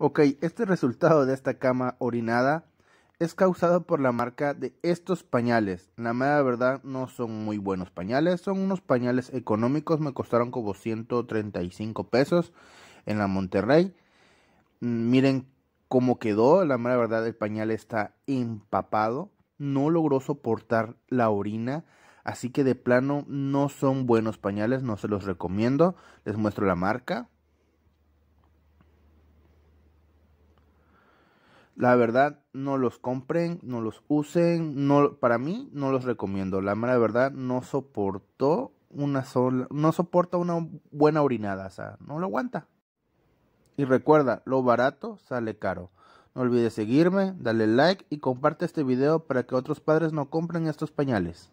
Ok, este resultado de esta cama orinada es causado por la marca de estos pañales. La mera verdad no son muy buenos pañales, son unos pañales económicos, me costaron como 135 pesos en la Monterrey. Mm, miren cómo quedó, la mera verdad el pañal está empapado, no logró soportar la orina, así que de plano no son buenos pañales, no se los recomiendo. Les muestro la marca, La verdad, no los compren, no los usen, no, para mí no los recomiendo. La mera verdad no soportó una sola, no soporta una buena orinada, o sea, no lo aguanta. Y recuerda, lo barato sale caro. No olvides seguirme, dale like y comparte este video para que otros padres no compren estos pañales.